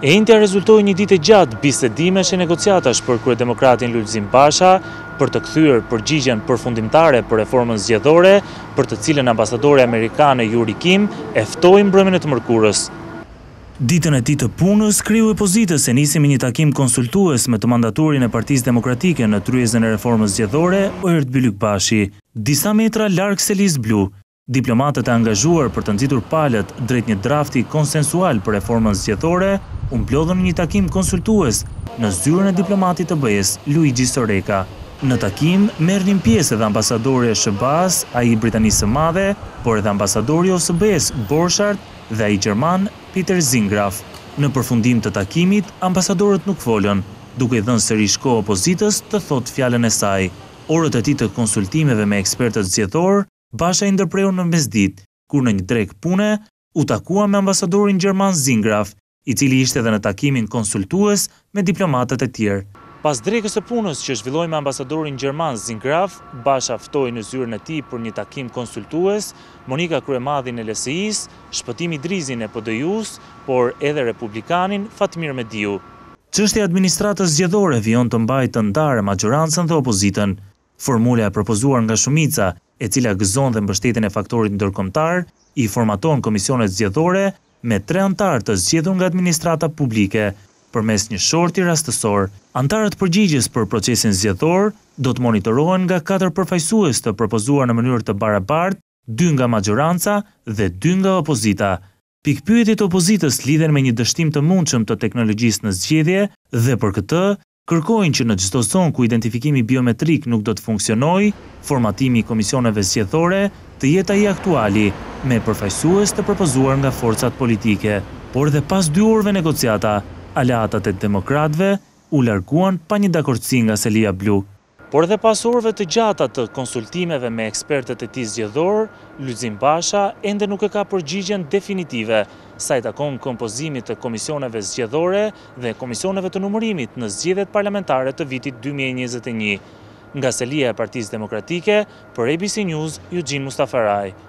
E intja rezultojë një dit e gjatë bisedime që negociatash për kërë demokratin Lulzim Pasha për të këthyrë për gjigjen për fundimtare për reformën zgjedhore për të cilën ambasadori Amerikanë e Juri Kim eftojnë brëmën e të mërkurës. Ditën e ti të punës, kriju e pozitës e nisim një takim konsultues me të mandaturin e partiz demokratike në tryezën e reformës zgjedhore ojërt Bilyk Biluk Pashi. Disa metra larkë se lisë blu. Diplomatët e angazhuar për të nëzitur palët drejt një drafti konsensual për reformën zgjetore, unë blodhën një takim konsultues në zyrën e diplomatit të bëjes, Luigi Soreka. Në takim, merë një pjesë edhe ambasadori e Shëbaz, a i Britanisë madhe, por edhe ambasadori o së bëjes, Borshart, dhe a i Gjerman, Peter Zingraf. Në përfundim të takimit, ambasadorët nuk folën, duke i dhënë sërish shko opozitës të thot fjallën e saj. Orët e ti të konsultimeve me ekspertët zjetëtorë, basha i ndërprejur në mesdit, kur në një drek pune, u takua me ambasadorin Gjerman Zingraf, i cili ishte dhe në takimin konsultues me diplomatët e tjerë. Pas drejkës e punës që shvilloj me ambasadorin Gjerman Zingraf, basha aftoj në zyrën e ti për një takim konsultues, Monika Kremadhi në LSI-s, shpëtimi drizin e pdj por edhe Republikanin Fatmir Mediu. Qështë e administratës gjedhore vion të mbajtë të ndare ma dhe opozitën. Formule e propozuar nga shumica, e cila gëzon dhe mbështetin e faktorit ndërkomtar, i formaton komisionet zjedhore, me tre antarë të zgjedhur nga administrata publike për mes një shorti rastësor. Antarët përgjigjës për procesin zgjedhor do të monitorohen nga 4 përfajsues të propozuar në mënyrë të barabart, dy nga majoranca dhe dy nga opozita. Pikpyetit të opozitës lidhen me një dështim të mundshëm të teknologjisë në zgjedhje dhe për këtë, kërkojnë që në gjithdo zonë ku identifikimi biometrik nuk do të funksionoj, formatimi i komisioneve zgjedhore të jetë aktuali, me përfajsues të përpozuar nga forcat politike, por dhe pas dy urve negociata, alatat e demokratve u larguan pa një dakorci nga Selia Blu. Por dhe pas urve të gjata të konsultimeve me ekspertet e ti zgjëdhor, Lydzim Basha ende nuk e ka përgjigjen definitive, sa i takon kompozimit të komisioneve zgjedhore dhe komisioneve të numërimit në zgjëdhet parlamentare të vitit 2021. Nga Selia e Partisë Demokratike, për ABC News, Eugene Mustafaraj.